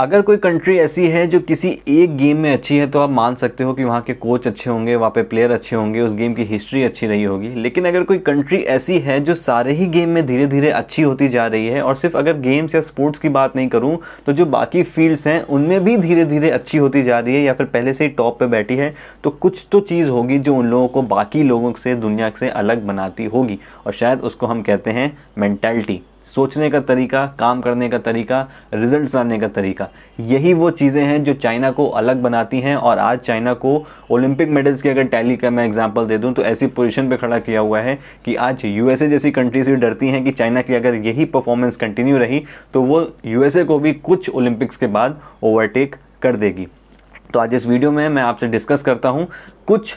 अगर कोई कंट्री ऐसी है जो किसी एक गेम में अच्छी है तो आप मान सकते हो कि वहाँ के कोच अच्छे होंगे वहाँ पे प्लेयर अच्छे होंगे उस गेम की हिस्ट्री अच्छी रही होगी लेकिन अगर कोई कंट्री ऐसी है जो सारे ही गेम में धीरे धीरे अच्छी होती जा रही है और सिर्फ अगर गेम्स या स्पोर्ट्स की बात नहीं करूँ तो जो बाकी फील्ड्स हैं उनमें भी धीरे धीरे अच्छी होती जा रही है या फिर पहले से ही टॉप पर बैठी है तो कुछ तो चीज़ होगी जो उन लोगों को बाकी लोगों से दुनिया से अलग बनाती होगी और शायद उसको हम कहते हैं मैंटेलिटी सोचने का तरीका काम करने का तरीका रिजल्ट आने का तरीका यही वो चीज़ें हैं जो चाइना को अलग बनाती हैं और आज चाइना को ओलंपिक मेडल्स की अगर टैली का मैं एग्जाम्पल दे दूँ तो ऐसी पोजिशन पर खड़ा किया हुआ है कि आज यूएसए जैसी कंट्री से डरती हैं कि चाइना की अगर यही परफॉर्मेंस कंटिन्यू रही तो वो यूएसए को भी कुछ ओलंपिक्स के बाद ओवरटेक कर देगी तो आज इस वीडियो में मैं आपसे डिस्कस करता हूँ कुछ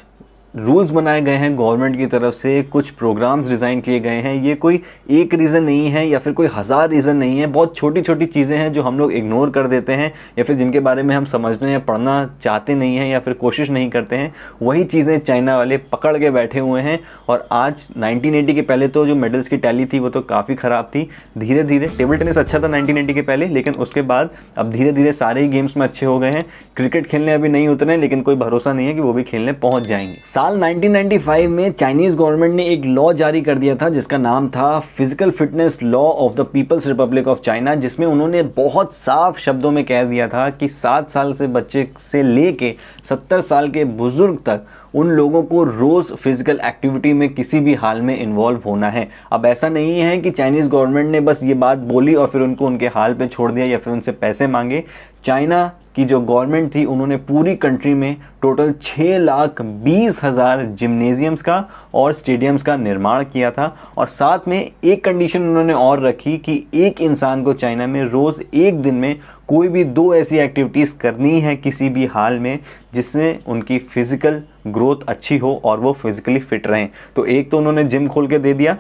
रूल्स बनाए गए हैं गवर्नमेंट की तरफ से कुछ प्रोग्राम्स डिज़ाइन किए गए हैं ये कोई एक रीज़न नहीं है या फिर कोई हज़ार रीज़न नहीं है बहुत छोटी छोटी चीज़ें हैं जो हम लोग इग्नोर कर देते हैं या फिर जिनके बारे में हम समझने या पढ़ना चाहते नहीं हैं या फिर कोशिश नहीं करते हैं वही चीज़ें चाइना वाले पकड़ के बैठे हुए हैं और आज नाइनटीन के पहले तो जो मेडल्स की टैली थी वो तो काफ़ी ख़राब थी धीरे धीरे टेबल टेनिस अच्छा था नाइनटीन के पहले लेकिन उसके बाद अब धीरे धीरे सारे ही गेम्स में अच्छे हो गए हैं क्रिकेट खेलने अभी नहीं उतरे लेकिन कोई भरोसा नहीं है कि वो भी खेलने पहुँच जाएंगे साल 1995 में चाइनीज़ गवर्नमेंट ने एक लॉ जारी कर दिया था जिसका नाम था physical fitness law of the People's Republic of China जिसमें उन्होंने बहुत साफ शब्दों में कह दिया था कि सात साल से बच्चे से ले कर सत्तर साल के बुज़ुर्ग तक उन लोगों को रोज़ फिज़िकल एक्टिविटी में किसी भी हाल में इन्वॉल्व होना है अब ऐसा नहीं है कि चाइनीज़ गवर्नमेंट ने बस ये बात बोली और फिर उनको उनके हाल पे छोड़ दिया या फिर उनसे पैसे मांगे चाइना कि जो गवर्नमेंट थी उन्होंने पूरी कंट्री में टोटल छः लाख बीस हज़ार जिमनेजियम्स का और स्टेडियम्स का निर्माण किया था और साथ में एक कंडीशन उन्होंने और रखी कि एक इंसान को चाइना में रोज़ एक दिन में कोई भी दो ऐसी एक्टिविटीज़ करनी है किसी भी हाल में जिससे उनकी फ़िज़िकल ग्रोथ अच्छी हो और वो फिज़िकली फ़िट रहें तो एक तो उन्होंने जिम खोल के दे दिया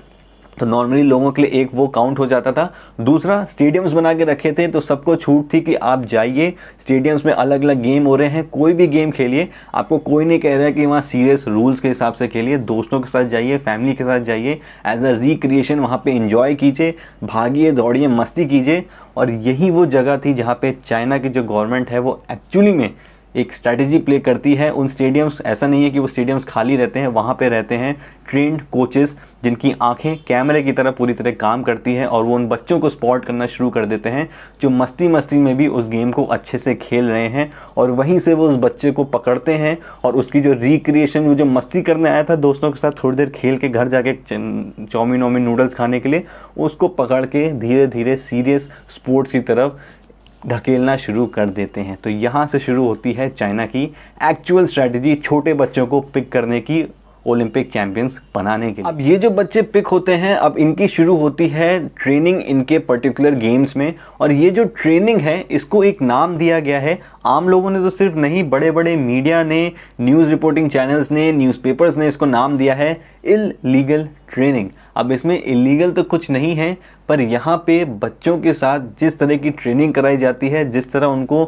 तो नॉर्मली लोगों के लिए एक वो काउंट हो जाता था दूसरा स्टेडियम्स बना के रखे थे तो सबको छूट थी कि आप जाइए स्टेडियम्स में अलग अलग गेम हो रहे हैं कोई भी गेम खेलिए आपको कोई नहीं कह रहा है कि वहाँ सीरियस रूल्स के हिसाब से खेलिए दोस्तों के साथ जाइए फैमिली के साथ जाइए एज अ रिक्रिएशन वहाँ पर इंजॉय कीजिए भागिए दौड़िए मस्ती कीजिए और यही वो जगह थी जहाँ पर चाइना की जो गवर्नमेंट है वो एक्चुअली में एक स्ट्रैटेजी प्ले करती है उन स्टेडियम्स ऐसा नहीं है कि वो स्टेडियम्स खाली रहते हैं वहाँ पे रहते हैं ट्रेंड कोचेस जिनकी आंखें कैमरे की तरह पूरी तरह काम करती हैं और वो उन बच्चों को स्पॉट करना शुरू कर देते हैं जो मस्ती मस्ती में भी उस गेम को अच्छे से खेल रहे हैं और वहीं से वो उस बच्चे को पकड़ते हैं और उसकी जो रिक्रिएशन वो जो मस्ती करने आया था दोस्तों के साथ थोड़ी देर खेल के घर जाके चाउमिन वाउमीन नूडल्स खाने के लिए उसको पकड़ के धीरे धीरे सीरियस स्पोर्ट्स की तरफ ढकेलना शुरू कर देते हैं तो यहाँ से शुरू होती है चाइना की एक्चुअल स्ट्रैटेजी छोटे बच्चों को पिक करने की ओलंपिक चैंपियंस बनाने के लिए अब ये जो बच्चे पिक होते हैं अब इनकी शुरू होती है ट्रेनिंग इनके पर्टिकुलर गेम्स में और ये जो ट्रेनिंग है इसको एक नाम दिया गया है आम लोगों ने तो सिर्फ नहीं बड़े बड़े मीडिया ने न्यूज़ रिपोर्टिंग चैनल्स ने न्यूज़पेपर्स ने इसको नाम दिया है इल लीगल ट्रेनिंग अब इसमें इलीगल तो कुछ नहीं है पर यहाँ पे बच्चों के साथ जिस तरह की ट्रेनिंग कराई जाती है जिस तरह उनको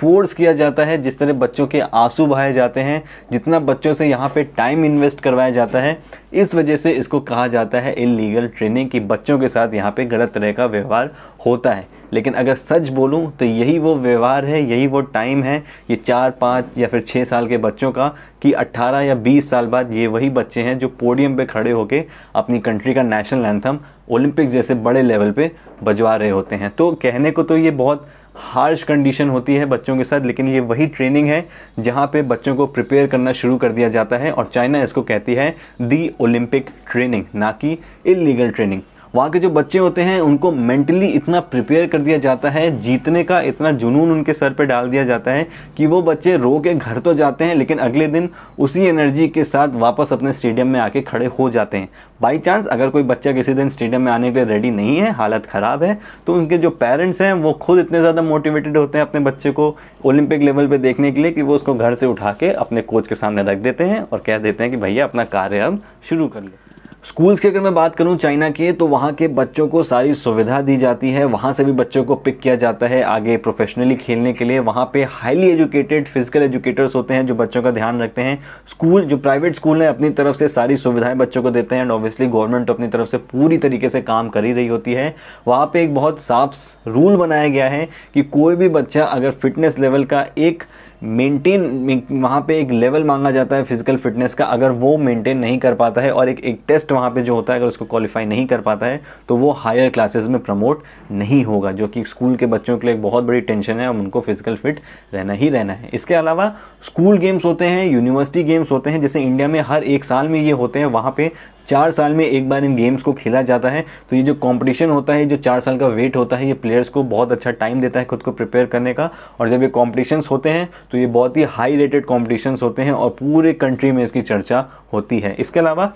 फोर्स किया जाता है जिस तरह बच्चों के आंसू बहाए जाते हैं जितना बच्चों से यहाँ पे टाइम इन्वेस्ट करवाया जाता है इस वजह से इसको कहा जाता है इलीगल ट्रेनिंग कि बच्चों के साथ यहाँ पे गलत तरह का व्यवहार होता है लेकिन अगर सच बोलूँ तो यही वो व्यवहार है यही वो टाइम है ये चार पाँच या फिर छः साल के बच्चों का कि अट्ठारह या बीस साल बाद ये वही बच्चे हैं जो पोडियम पर खड़े होकर अपनी कंट्री का नेशनल एंथम ओलंपिक जैसे बड़े लेवल पर बजवा रहे होते हैं तो कहने को तो ये बहुत हार्श कंडीशन होती है बच्चों के साथ लेकिन ये वही ट्रेनिंग है जहाँ पे बच्चों को प्रिपेयर करना शुरू कर दिया जाता है और चाइना इसको कहती है दी ओलंपिक ट्रेनिंग ना कि इलीगल ट्रेनिंग वहाँ के जो बच्चे होते हैं उनको मेंटली इतना प्रिपेयर कर दिया जाता है जीतने का इतना जुनून उनके सर पर डाल दिया जाता है कि वो बच्चे रो के घर तो जाते हैं लेकिन अगले दिन उसी एनर्जी के साथ वापस अपने स्टेडियम में आके खड़े हो जाते हैं बाई चांस अगर कोई बच्चा किसी दिन स्टेडियम में आने के लिए रेडी नहीं है हालत ख़राब है तो उनके जो पेरेंट्स हैं वो खुद इतने ज़्यादा मोटिवेटेड होते हैं अपने बच्चे को ओलंपिक लेवल पर देखने के लिए कि वो उसको घर से उठा के अपने कोच के सामने रख देते हैं और कह देते हैं कि भैया अपना कार्य अब शुरू कर लें स्कूल्स की अगर मैं बात करूं चाइना के तो वहाँ के बच्चों को सारी सुविधा दी जाती है वहाँ से भी बच्चों को पिक किया जाता है आगे प्रोफेशनली खेलने के लिए वहाँ पे हाईली एजुकेटेड फिजिकल एजुकेटर्स होते हैं जो बच्चों का ध्यान रखते हैं स्कूल जो प्राइवेट स्कूल हैं अपनी तरफ से सारी सुविधाएं बच्चों को देते हैं एंड ऑब्वियसली गवर्नमेंट तो अपनी तरफ से पूरी तरीके से काम कर ही रही होती है वहाँ पर एक बहुत साफ रूल बनाया गया है कि कोई भी बच्चा अगर फिटनेस लेवल का एक मेंटेन वहाँ पे एक लेवल मांगा जाता है फिजिकल फिटनेस का अगर वो मेंटेन नहीं कर पाता है और एक एक टेस्ट वहाँ पे जो होता है अगर उसको क्वालिफाई नहीं कर पाता है तो वो हायर क्लासेस में प्रमोट नहीं होगा जो कि स्कूल के बच्चों के लिए एक बहुत बड़ी टेंशन है और उनको फिजिकल फिट रहना ही रहना है इसके अलावा स्कूल गेम्स होते हैं यूनिवर्सिटी गेम्स होते हैं जैसे इंडिया में हर एक साल में ये होते हैं वहाँ पर चार साल में एक बार इन गेम्स को खेला जाता है तो ये जो कॉम्पिटिशन होता है जो चार साल का वेट होता है ये प्लेयर्स को बहुत अच्छा टाइम देता है खुद को प्रिपेयर करने का और जब ये कॉम्पिटिशन्स होते हैं तो ये बहुत ही हाई रेटेड कॉम्पिटिशन्स होते हैं और पूरे कंट्री में इसकी चर्चा होती है इसके अलावा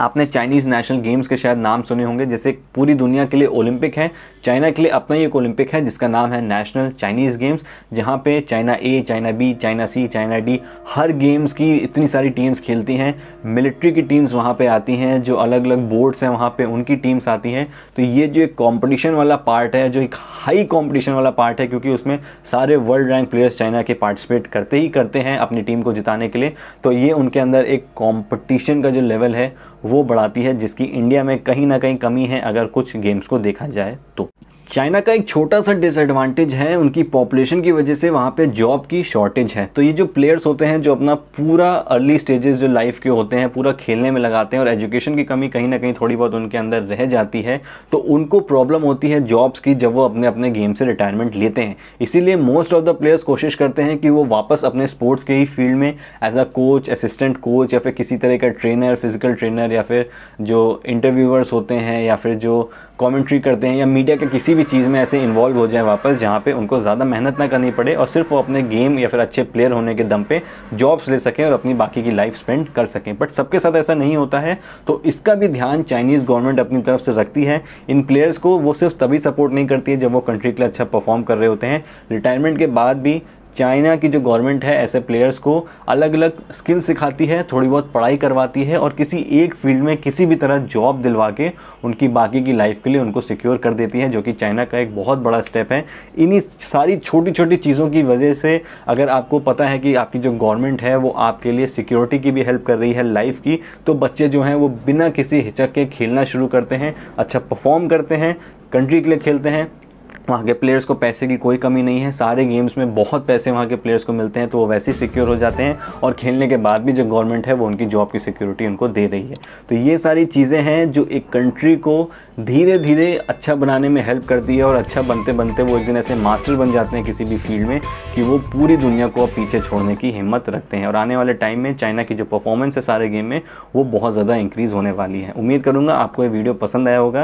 आपने चाइनीज़ नेशनल गेम्स के शायद नाम सुने होंगे जैसे पूरी दुनिया के लिए ओलंपिक है चाइना के लिए अपना ही एक ओलंपिक है जिसका नाम है नेशनल चाइनीज़ गेम्स जहाँ पे China A China B China C China D हर गेम्स की इतनी सारी टीम्स खेलती हैं मिलिट्री की टीम्स वहाँ पे आती हैं जो अलग अलग बोर्ड्स हैं वहाँ पर उनकी टीम्स आती हैं तो ये जो एक कॉम्पिटिशन वाला पार्ट है जो एक हाई कॉम्पिटिशन वाला पार्ट है क्योंकि उसमें सारे वर्ल्ड रैंक प्लेयर्स चाइना के पार्टिसिपेट करते ही करते हैं अपनी टीम को जिताने के लिए तो ये उनके अंदर एक कॉम्पिटिशन का जो लेवल है वो बढ़ाती है जिसकी इंडिया में कहीं ना कहीं कमी है अगर कुछ गेम्स को देखा जाए तो चाइना का एक छोटा सा डिसएडवांटेज है उनकी पॉपुलेशन की वजह से वहाँ पे जॉब की शॉर्टेज है तो ये जो प्लेयर्स होते हैं जो अपना पूरा अर्ली स्टेजेस जो लाइफ के होते हैं पूरा खेलने में लगाते हैं और एजुकेशन की कमी कहीं ना कहीं थोड़ी बहुत उनके अंदर रह जाती है तो उनको प्रॉब्लम होती है जॉब्स की जब वो अपने अपने गेम से रिटायरमेंट लेते हैं इसीलिए मोस्ट ऑफ द प्लेयर्स कोशिश करते हैं कि वो वापस अपने स्पोर्ट्स के ही फील्ड में as a coach assistant coach या फिर किसी तरह का ट्रेनर फिजिकल ट्रेनर या फिर जो इंटरव्यूअर्स होते हैं या फिर जो कमेंट्री करते हैं या मीडिया के किसी भी चीज़ में ऐसे इन्वॉल्व हो जाए वापस जहाँ पे उनको ज़्यादा मेहनत ना करनी पड़े और सिर्फ वो अपने गेम या फिर अच्छे प्लेयर होने के दम पे जॉब्स ले सकें और अपनी बाकी की लाइफ स्पेंड कर सकें बट सबके साथ ऐसा नहीं होता है तो इसका भी ध्यान चाइनीज़ गवर्नमेंट अपनी तरफ से रखती है इन प्लेयर्स को वो सिर्फ तभी सपोर्ट नहीं करती है जब वो कंट्री के लिए अच्छा परफॉर्म कर रहे होते हैं रिटायरमेंट के बाद भी चाइना की जो गवर्नमेंट है ऐसे प्लेयर्स को अलग अलग स्किल सिखाती है थोड़ी बहुत पढ़ाई करवाती है और किसी एक फील्ड में किसी भी तरह जॉब दिलवा के उनकी बाकी की लाइफ के लिए उनको सिक्योर कर देती है जो कि चाइना का एक बहुत बड़ा स्टेप है इन्हीं सारी छोटी छोटी चीज़ों की वजह से अगर आपको पता है कि आपकी जो गवर्नमेंट है वो आपके लिए सिक्योरिटी की भी हेल्प कर रही है लाइफ की तो बच्चे जो हैं वो बिना किसी हिचक के खेलना शुरू करते हैं अच्छा परफॉर्म करते हैं कंट्री के लिए खेलते हैं वहाँ के प्लेयर्स को पैसे की कोई कमी नहीं है सारे गेम्स में बहुत पैसे वहाँ के प्लेयर्स को मिलते हैं तो वो वैसे ही सिक्योर हो जाते हैं और खेलने के बाद भी जो गवर्नमेंट है वो उनकी जॉब की सिक्योरिटी उनको दे रही है तो ये सारी चीज़ें हैं जो एक कंट्री को धीरे धीरे अच्छा बनाने में हेल्प करती है और अच्छा बनते बनते वो एक दिन ऐसे मास्टर बन जाते हैं किसी भी फील्ड में कि वो पूरी दुनिया को पीछे छोड़ने की हिम्मत रखते हैं और आने वाले टाइम में चाइना की जो परफॉर्मेंस है सारे गेम में वो बहुत ज़्यादा इंक्रीज़ होने वाली है उम्मीद करूँगा आपको ये वीडियो पसंद आया होगा